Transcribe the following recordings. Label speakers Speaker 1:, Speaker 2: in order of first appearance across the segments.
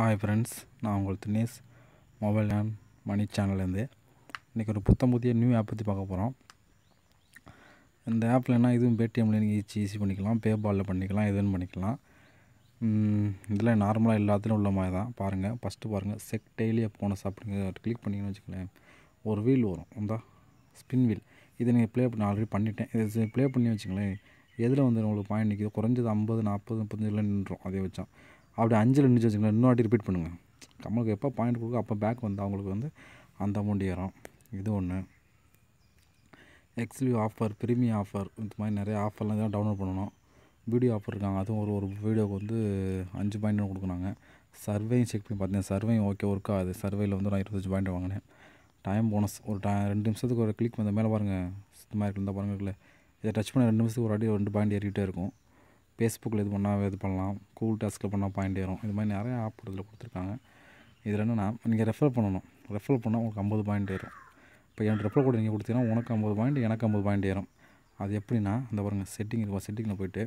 Speaker 1: hi friends நான் உங்கள் Dinesh mobile and money சேனல்லேருந்து இன்றைக்கி ஒரு புத்தம் புதிய நியூ ஆப் பற்றி பார்க்க போகிறோம் இந்த ஆப்பில் என்ன இதுவும் பேடிஎம்மில் நீங்கள் ஈஸி ஈஸி பண்ணிக்கலாம் பேபாலில் பண்ணிக்கலாம் எதுவும் பண்ணிக்கலாம் இதில் நார்மலாக எல்லாத்துலேயும் உள்ள மாதிரி தான் பாருங்கள் ஃபஸ்ட்டு பாருங்கள் செக் டெய்லி போனஸ் அப்படிங்கிற கிளிக் பண்ணிங்கன்னு வச்சுக்கலேன் ஒரு வீல் வரும் அந்த ஸ்பின் வீல் இதை நீங்கள் ப்ளே பண்ணி ஆல்ரெடி பண்ணிட்டேன் இது ப்ளே பண்ணி வச்சுக்கங்களேன் எதில் வந்து உங்களுக்கு பாயிண்ட் நிற்கிது குறைஞ்சது ஐம்பது நாற்பது முப்பத்தஞ்சில் நின்றோம் அதே வச்சோம் அப்படி அஞ்சில் நின்றுச்சு வச்சுக்கோங்களேன் இன்னொரு ரிப்பீட் பண்ணுங்கள் கமலுக்கு எப்போ பாயிண்ட் கொடுக்கோ அப்போ பேக் வந்து அவங்களுக்கு வந்து அந்த அமௌண்ட் ஏறும் இது ஒன்று எக்ஸ்லியூ ஆஃபர் ப்ரீமியம் ஆஃபர் இந்த மாதிரி நிறைய ஆஃபர்லாம் இதெல்லாம் டவுன்லோட் பண்ணணும் வீடியோ ஆஃபர் இருக்காங்க அதுவும் ஒரு ஒரு வீடியோவுக்கு வந்து அஞ்சு பாயிண்ட் கொடுக்குறாங்க சர்வேயும் செக் பண்ணி பார்த்தீங்கன்னா சர்வேயும் ஓகே ஒர்க் ஆகுது சர்வேயில் வந்து நான் இருபத்தஞ்சு பாயிண்ட் வாங்கினேன் டைம் போனஸ் ஒரு டை ரெண்டு நிமிஷத்துக்கு ஒரு கிளிக் வந்த மேலே பாருங்கள் சுத்தமாக இருக்குது இந்த பாருங்கள் இதை டச் பண்ண ரெண்டு நிமிஷத்துக்கு ஒரு அடி ரெண்டு பாயிண்ட் ஏறிக்கிட்டே இருக்கும் ஃபேஸ்புக்கில் இது பண்ணால் இது பண்ணலாம் கூகுள் டாஸ்கில் பண்ணால் பாயிண்ட் ஏறும் இது மாதிரி நிறையா ஆப் இதில் கொடுத்துருக்காங்க இதில் என்னென்னா நீங்கள் ரெஃபர் பண்ணணும் ரெஃபர் பண்ணால் உங்களுக்கு ஐம்பது பாயிண்ட் ஏறும் இப்போ என் ரெஃபர் கோடு நீங்கள் கொடுத்தீங்கன்னா உனக்கு ஐம்பது பாயிண்ட் எனக்கு ஐம்பது பாயிண்ட் ஏறும் அது எப்படின்னா அந்த பாருங்கள் செட்டிங் இருக்கும் செட்டிங்கில் போய்ட்டு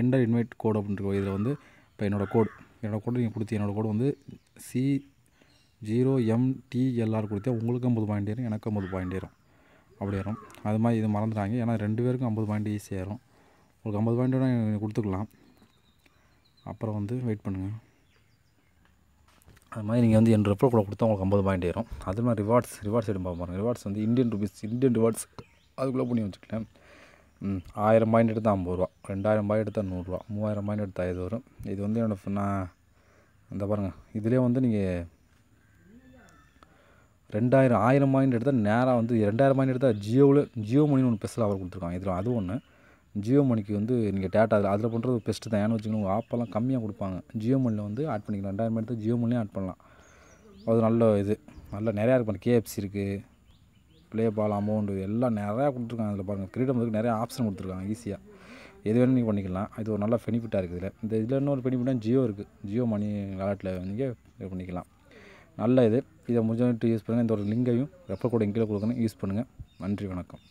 Speaker 1: எண்டர் இன்வைட் கோடு அப்படின்ட்டு இதில் வந்து இப்போ என்னோடய கோடு என்னோடய கோடு நீங்கள் கொடுத்து என்னோடய கோடு வந்து சி ஜீரோ எம்டிஎல்ஆர் கொடுத்தா உங்களுக்கு ஐம்பது பாயிண்ட் ஏறும் எனக்கு ஐம்பது பாயிண்ட் ஏறும் அப்படி ஏறும் அது மாதிரி இது மறந்துட்டாங்க ஏன்னா ரெண்டு பேருக்கும் ஐம்பது பாயிண்ட் ஈஸியாக ஏறும் உங்களுக்கு ஐம்பது பாயிண்ட்டுனா கொடுத்துக்கலாம் அப்புறம் வந்து வெயிட் பண்ணுங்கள் அது மாதிரி நீங்கள் வந்து என் ரெஃபர் கூட கொடுத்தா உங்களுக்கு ஐம்பது பாயிண்ட் ஏறும் அது மாதிரி ரிவார்ட்ஸ் ரிவார்ட்ஸ் எடுப்பா பாருங்கள் ரிவார்ட்ஸ் வந்து இந்தியன் ருபீஸ் இந்தியன் ரிவார்ட்ஸ் அதுக்குள்ளே பண்ணி வச்சுக்கலாம் ஆயிரம் பாயிண்ட் எடுத்தால் ஐம்பது ரூபா ரெண்டாயிரம் பாயிண்ட் எடுத்தால் நூறுரூவா மூவாயிரம் பாயிண்ட் எடுத்தால் இது வரும் இது வந்து என்னோடய நான் இந்த பாருங்கள் இதிலே வந்து நீங்கள் ரெண்டாயிரம் ஆயிரம் பாயிண்ட் எடுத்தால் நேராக வந்து ரெண்டாயிரம் பாயிண்ட் எடுத்தால் ஜியோவில் ஜியோ மணின்னு ஒன்று ஸ்பெஷல் அவர் கொடுத்துருக்காங்க இதில் அது ஒன்று ஜியோ மணிக்கு வந்து நீங்கள் டேட்டா அதில் அதில் பண்ணுறது பெஸ்ட்டு தான் ஏன்னு வச்சுக்கணும் உங்கள் ஆப்பெல்லாம் கம்மியாக கொடுப்பாங்க ஜியோ மணியில் வந்து ஆட் பண்ணிக்கலாம் ரெண்டாயிரம் எடுத்து ஜியோ மணிலையும் ஆட் பண்ணலாம் அது நல்ல இது நல்லா நிறையா இருக்கும் கேஎஃப்சி இருக்குது ப்ளே பால் அமௌண்ட்டு எல்லாம் நிறையா கொடுத்துருக்காங்க அதில் பாருங்கள் கிரீடம் வந்து நிறையா ஆப்ஷன் கொடுத்துருக்காங்க ஈஸியாக எது வேணும் நீங்கள் பண்ணிக்கலாம் இது ஒரு நல்ல பெனிஃபிட்டாக இருக்குது இதில் இந்த இதில் இன்னொரு பெனிஃபிட்டாக ஜியோ இருக்குது ஜியோ மணி வாலெட்டில் நீங்கள் இது பண்ணிக்கலாம் நல்ல இது இதை முடிஞ்சவன்ட்டு யூஸ் பண்ணுங்கள் இந்த ஒரு லிங்கையும் ரெஃபர் கோடு இங்கே கொடுக்கணும் யூஸ் பண்ணுங்கள் நன்றி வணக்கம்